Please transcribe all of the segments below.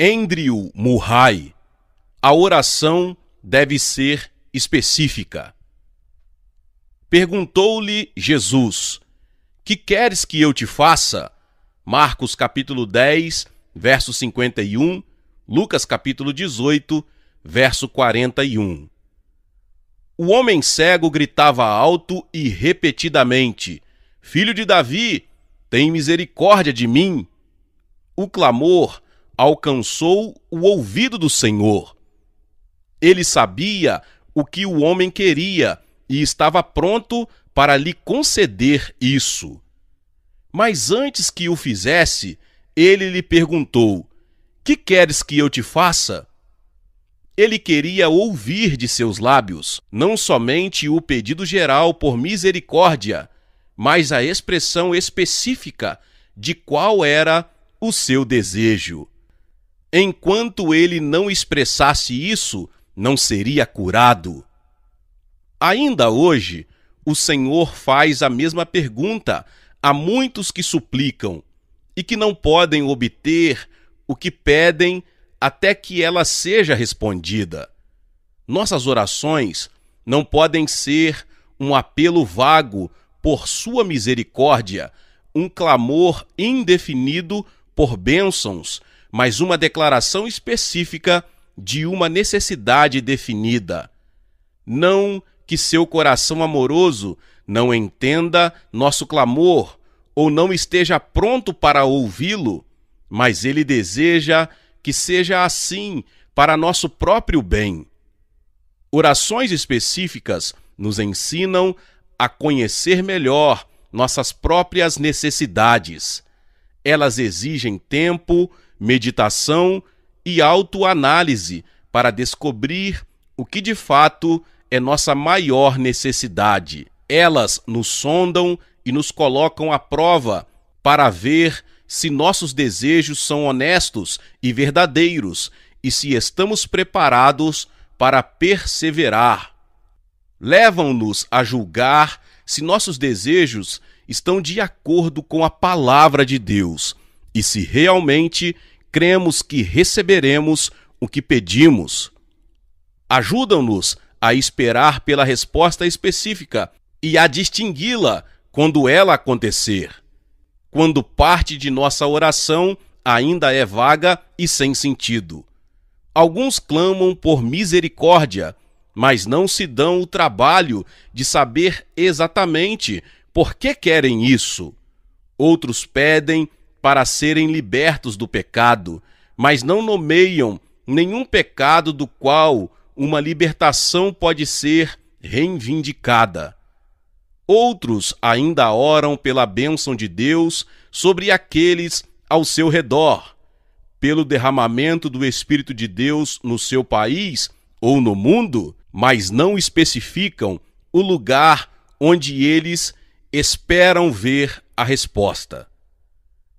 Andrew Murray, a oração deve ser específica. Perguntou-lhe Jesus: Que queres que eu te faça? Marcos capítulo 10, verso 51, Lucas capítulo 18, verso 41. O homem cego gritava alto e repetidamente: Filho de Davi, tem misericórdia de mim. O clamor alcançou o ouvido do Senhor. Ele sabia o que o homem queria e estava pronto para lhe conceder isso. Mas antes que o fizesse, ele lhe perguntou: Que queres que eu te faça? Ele queria ouvir de seus lábios não somente o pedido geral por misericórdia, mas a expressão específica de qual era o seu desejo. Enquanto ele não expressasse isso, não seria curado. Ainda hoje, o Senhor faz a mesma pergunta a muitos que suplicam e que não podem obter o que pedem até que ela seja respondida. Nossas orações não podem ser um apelo vago por sua misericórdia, um clamor indefinido por bênçãos mas uma declaração específica de uma necessidade definida. Não que seu coração amoroso não entenda nosso clamor ou não esteja pronto para ouvi-lo, mas ele deseja que seja assim para nosso próprio bem. Orações específicas nos ensinam a conhecer melhor nossas próprias necessidades. Elas exigem tempo meditação e autoanálise para descobrir o que de fato é nossa maior necessidade. Elas nos sondam e nos colocam à prova para ver se nossos desejos são honestos e verdadeiros e se estamos preparados para perseverar. Levam-nos a julgar se nossos desejos estão de acordo com a palavra de Deus e se realmente cremos que receberemos o que pedimos. Ajudam-nos a esperar pela resposta específica e a distingui-la quando ela acontecer. Quando parte de nossa oração ainda é vaga e sem sentido. Alguns clamam por misericórdia, mas não se dão o trabalho de saber exatamente por que querem isso. Outros pedem para serem libertos do pecado, mas não nomeiam nenhum pecado do qual uma libertação pode ser reivindicada. Outros ainda oram pela bênção de Deus sobre aqueles ao seu redor, pelo derramamento do Espírito de Deus no seu país ou no mundo, mas não especificam o lugar onde eles esperam ver a resposta.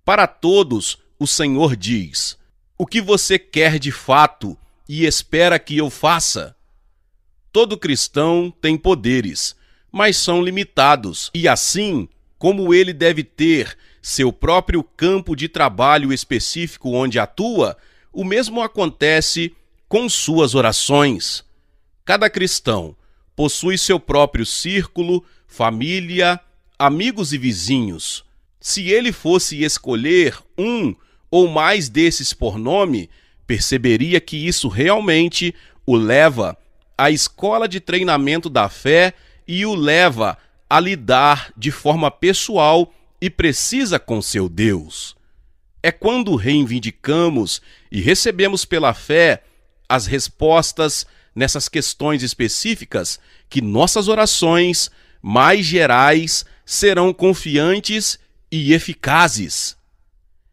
Para todos, o Senhor diz: O que você quer de fato e espera que eu faça? Todo cristão tem poderes, mas são limitados, e assim, como ele deve ter seu próprio campo de trabalho específico onde atua, o mesmo acontece com suas orações. Cada cristão possui seu próprio círculo, família, amigos e vizinhos. Se ele fosse escolher um ou mais desses por nome, perceberia que isso realmente o leva à escola de treinamento da fé e o leva a lidar de forma pessoal e precisa com seu Deus. É quando reivindicamos e recebemos pela fé as respostas nessas questões específicas que nossas orações mais gerais serão confiantes e eficazes.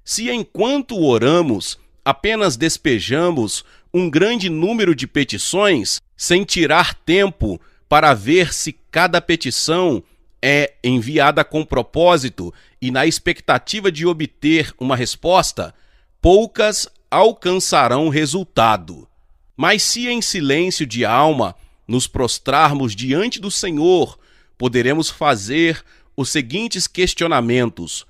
Se enquanto oramos apenas despejamos um grande número de petições, sem tirar tempo para ver se cada petição é enviada com propósito e na expectativa de obter uma resposta, poucas alcançarão resultado. Mas se em silêncio de alma nos prostrarmos diante do Senhor, poderemos fazer os seguintes questionamentos: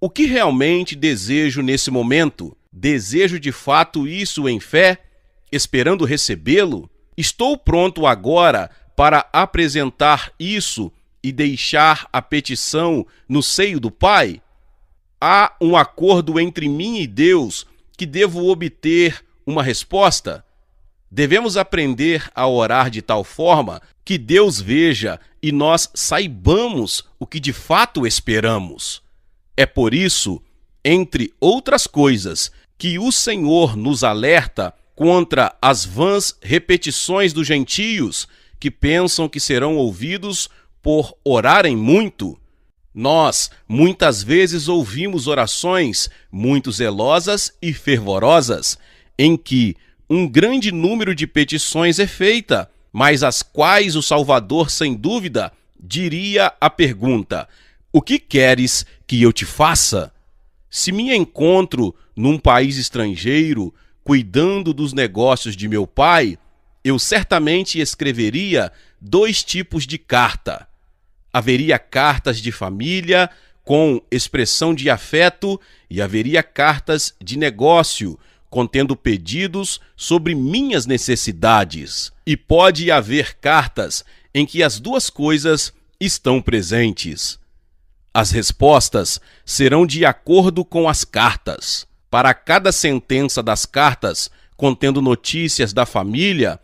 O que realmente desejo nesse momento? Desejo de fato isso em fé, esperando recebê-lo? Estou pronto agora para apresentar isso e deixar a petição no seio do Pai? Há um acordo entre mim e Deus que devo obter uma resposta? Devemos aprender a orar de tal forma que Deus veja e nós saibamos o que de fato esperamos. É por isso, entre outras coisas, que o Senhor nos alerta contra as vãs repetições dos gentios que pensam que serão ouvidos por orarem muito. Nós muitas vezes ouvimos orações muito zelosas e fervorosas em que um grande número de petições é feita, mas as quais o Salvador, sem dúvida, diria a pergunta: O que queres que eu te faça? Se me encontro num país estrangeiro, cuidando dos negócios de meu pai, eu certamente escreveria dois tipos de carta. Haveria cartas de família, com expressão de afeto, e haveria cartas de negócio, contendo pedidos sobre minhas necessidades, e pode haver cartas em que as duas coisas estão presentes. As respostas serão de acordo com as cartas. Para cada sentença das cartas contendo notícias da família,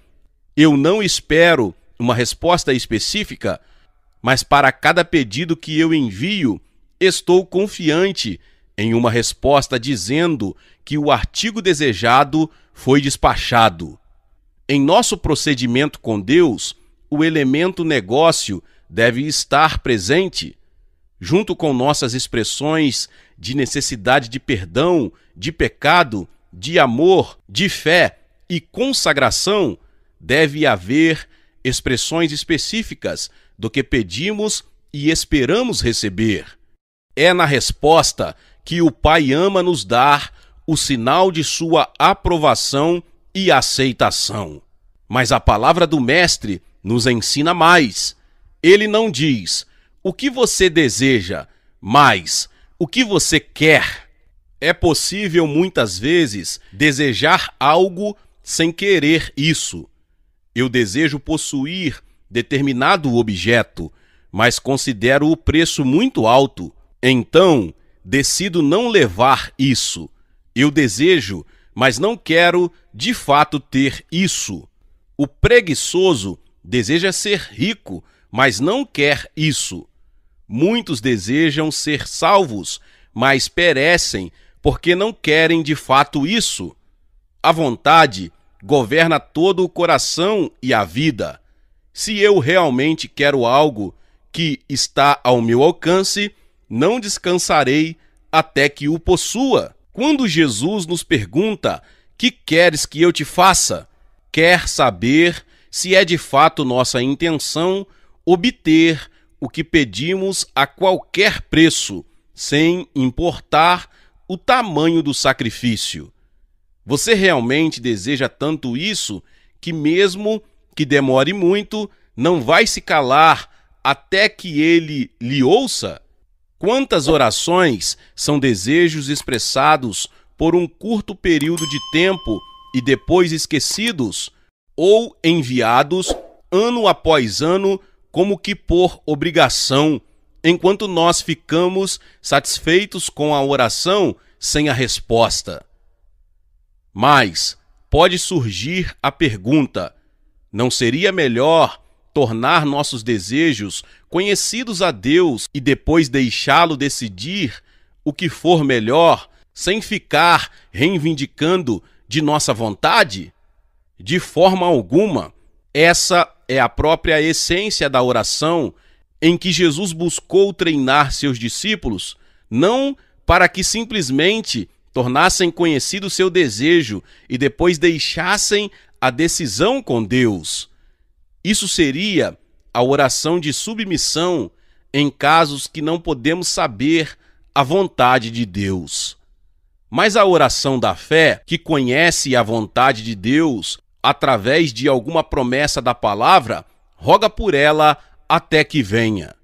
eu não espero uma resposta específica, mas para cada pedido que eu envio, estou confiante em uma resposta dizendo que o artigo desejado foi despachado. Em nosso procedimento com Deus, o elemento negócio deve estar presente, junto com nossas expressões de necessidade de perdão, de pecado, de amor, de fé e consagração, deve haver expressões específicas do que pedimos e esperamos receber. É na resposta que o Pai ama nos dar o sinal de sua aprovação e aceitação. Mas a palavra do Mestre nos ensina mais. Ele não diz o que você deseja, mas o que você quer. É possível muitas vezes desejar algo sem querer isso. Eu desejo possuir determinado objeto, mas considero o preço muito alto. Então, decido não levar isso. Eu desejo, mas não quero de fato ter isso. O preguiçoso deseja ser rico, mas não quer isso. Muitos desejam ser salvos, mas perecem porque não querem de fato isso. A vontade governa todo o coração e a vida. Se eu realmente quero algo que está ao meu alcance, não descansarei até que o possua. Quando Jesus nos pergunta: Que queres que eu te faça? quer saber se é de fato nossa intenção obter o que pedimos a qualquer preço, sem importar o tamanho do sacrifício. Você realmente deseja tanto isso que, mesmo que demore muito, não vai se calar até que ele lhe ouça? Quantas orações são desejos expressados por um curto período de tempo e depois esquecidos ou enviados ano após ano como que por obrigação, enquanto nós ficamos satisfeitos com a oração sem a resposta. Mas pode surgir a pergunta: não seria melhor tornar nossos desejos conhecidos a Deus e depois deixá-lo decidir o que for melhor, sem ficar reivindicando de nossa vontade? De forma alguma. Essa é a própria essência da oração em que Jesus buscou treinar seus discípulos, não para que simplesmente tornassem conhecido seu desejo e depois deixassem a decisão com Deus isso seria a oração de submissão em casos que não podemos saber a vontade de Deus. Mas a oração da fé, que conhece a vontade de Deus através de alguma promessa da palavra, roga por ela até que venha.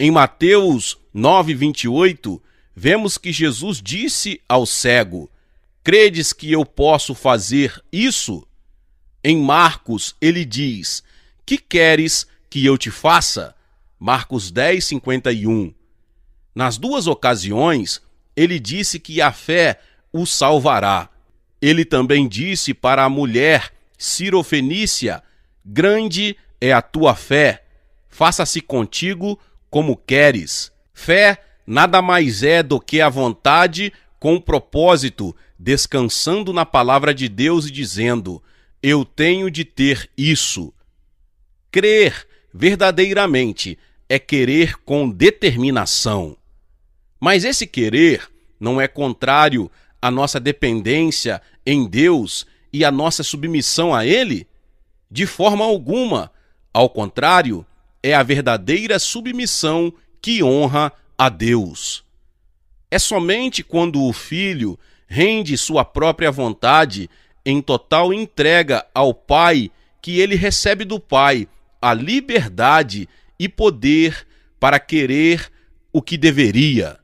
Em Mateus 28, vemos que Jesus disse ao cego: Credes que eu posso fazer isso? Em Marcos, ele diz: que queres que eu te faça? Marcos 10, 51. Nas duas ocasiões, ele disse que a fé o salvará. Ele também disse para a mulher sirofenícia: Grande é a tua fé, faça-se contigo como queres. Fé nada mais é do que a vontade com propósito, descansando na palavra de Deus e dizendo: Eu tenho de ter isso. Crer verdadeiramente é querer com determinação. Mas esse querer não é contrário à nossa dependência em Deus e à nossa submissão a Ele? De forma alguma. Ao contrário, é a verdadeira submissão que honra a Deus. É somente quando o filho rende sua própria vontade em total entrega ao Pai que ele recebe do Pai a liberdade e poder para querer o que deveria.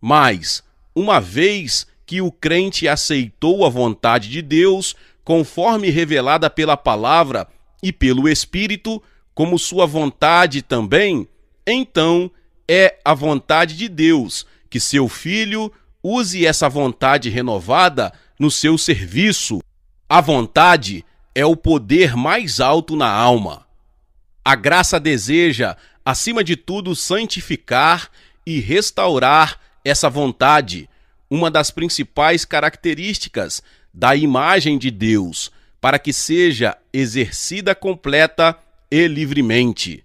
Mas, uma vez que o crente aceitou a vontade de Deus, conforme revelada pela palavra e pelo Espírito, como sua vontade também, então é a vontade de Deus que seu filho use essa vontade renovada no seu serviço. A vontade é o poder mais alto na alma. A graça deseja, acima de tudo, santificar e restaurar essa vontade, uma das principais características da imagem de Deus, para que seja exercida completa e livremente.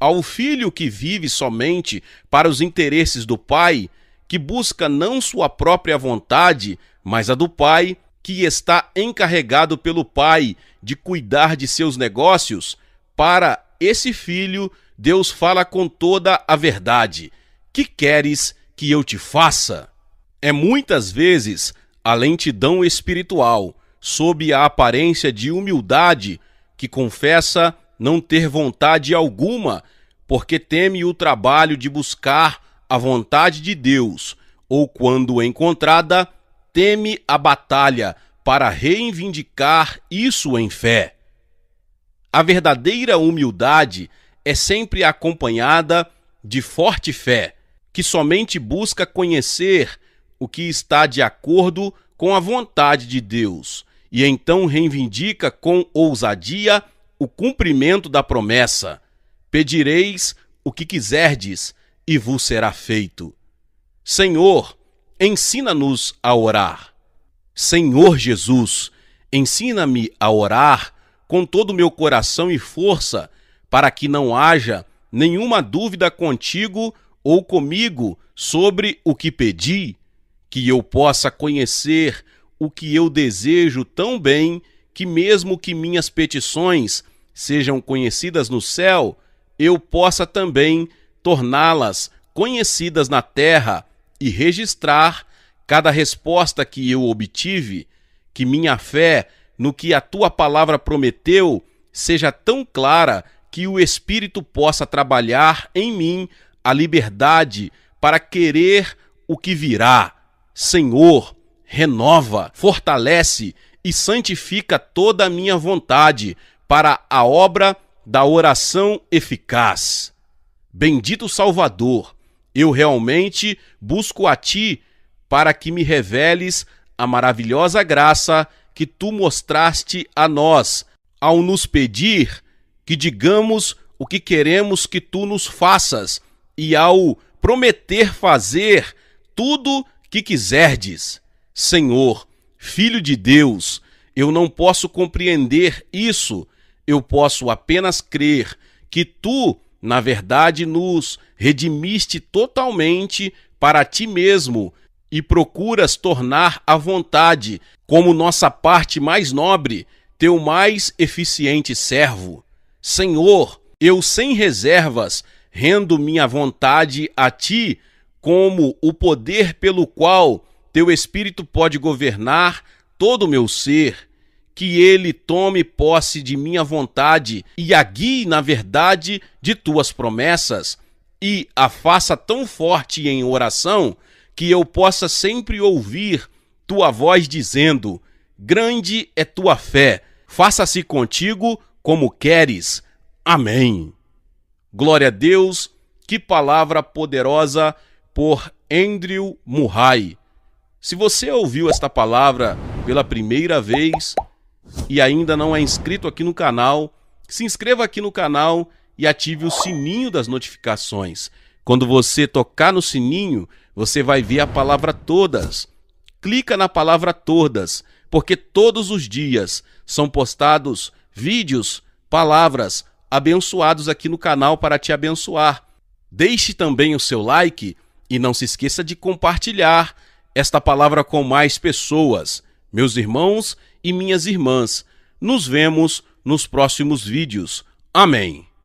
Ao filho que vive somente para os interesses do pai, que busca não sua própria vontade, mas a do pai, que está encarregado pelo pai de cuidar de seus negócios, para esse filho, Deus fala com toda a verdade. Que queres que eu te faça? É muitas vezes a lentidão espiritual, sob a aparência de humildade, que confessa não ter vontade alguma, porque teme o trabalho de buscar a vontade de Deus, ou quando encontrada, teme a batalha para reivindicar isso em fé. A verdadeira humildade é sempre acompanhada de forte fé, que somente busca conhecer o que está de acordo com a vontade de Deus e então reivindica com ousadia o cumprimento da promessa: Pedireis o que quiserdes e vos será feito. Senhor, ensina-nos a orar. Senhor Jesus, ensina-me a orar com todo o meu coração e força, para que não haja nenhuma dúvida contigo ou comigo sobre o que pedi, que eu possa conhecer o que eu desejo tão bem que, mesmo que minhas petições sejam conhecidas no céu, eu possa também torná-las conhecidas na terra e registrar cada resposta que eu obtive, que minha fé no que a tua palavra prometeu seja tão clara que o Espírito possa trabalhar em mim a liberdade para querer o que virá. Senhor, renova, fortalece e santifica toda a minha vontade para a obra da oração eficaz. Bendito Salvador, eu realmente busco a Ti para que me reveles a maravilhosa graça que tu mostraste a nós, ao nos pedir que digamos o que queremos que tu nos faças, e ao prometer fazer tudo que quiserdes. Senhor, Filho de Deus, eu não posso compreender isso, eu posso apenas crer que tu, na verdade, nos redimiste totalmente para ti mesmo e procuras tornar a vontade como nossa parte mais nobre, teu mais eficiente servo. Senhor, eu sem reservas rendo minha vontade a ti, como o poder pelo qual teu espírito pode governar todo o meu ser. Que ele tome posse de minha vontade e a guie na verdade de tuas promessas, e a faça tão forte em oração que eu possa sempre ouvir tua voz dizendo: Grande é tua fé, faça-se contigo como queres. Amém. Glória a Deus, que palavra poderosa por Andrew Murray. Se você ouviu esta palavra pela primeira vez e ainda não é inscrito aqui no canal, se inscreva aqui no canal e ative o sininho das notificações. Quando você tocar no sininho, você vai ver a palavra todas clica na palavra todas, porque todos os dias são postados vídeos, palavras abençoados aqui no canal para te abençoar. Deixe também o seu like e não se esqueça de compartilhar esta palavra com mais pessoas. Meus irmãos e minhas irmãs, nos vemos nos próximos vídeos. Amém.